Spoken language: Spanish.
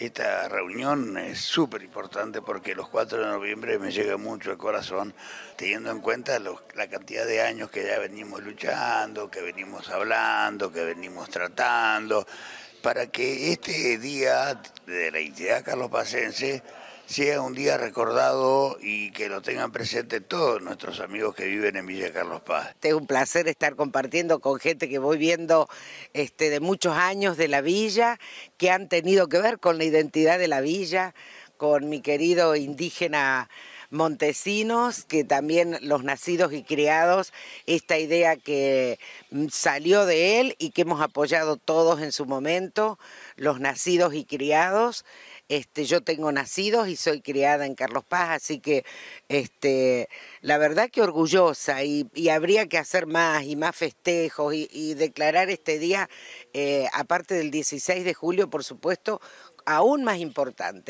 Esta reunión es súper importante porque los 4 de noviembre me llega mucho al corazón, teniendo en cuenta la cantidad de años que ya venimos luchando, que venimos hablando, que venimos tratando, para que este día de la identidad carlos pacense sea un día recordado y que lo tengan presente todos nuestros amigos que viven en Villa Carlos Paz. Tengo este un placer estar compartiendo con gente que voy viendo este, de muchos años de la villa, que han tenido que ver con la identidad de la villa, con mi querido indígena montesinos, que también los nacidos y criados, esta idea que mm, salió de él y que hemos apoyado todos en su momento, los nacidos y criados. Este, yo tengo nacidos y soy criada en Carlos Paz, así que este, la verdad que orgullosa y, habría que hacer más y más festejos y, declarar este día, eh, aparte del 16 de julio, por supuesto, aún más importante.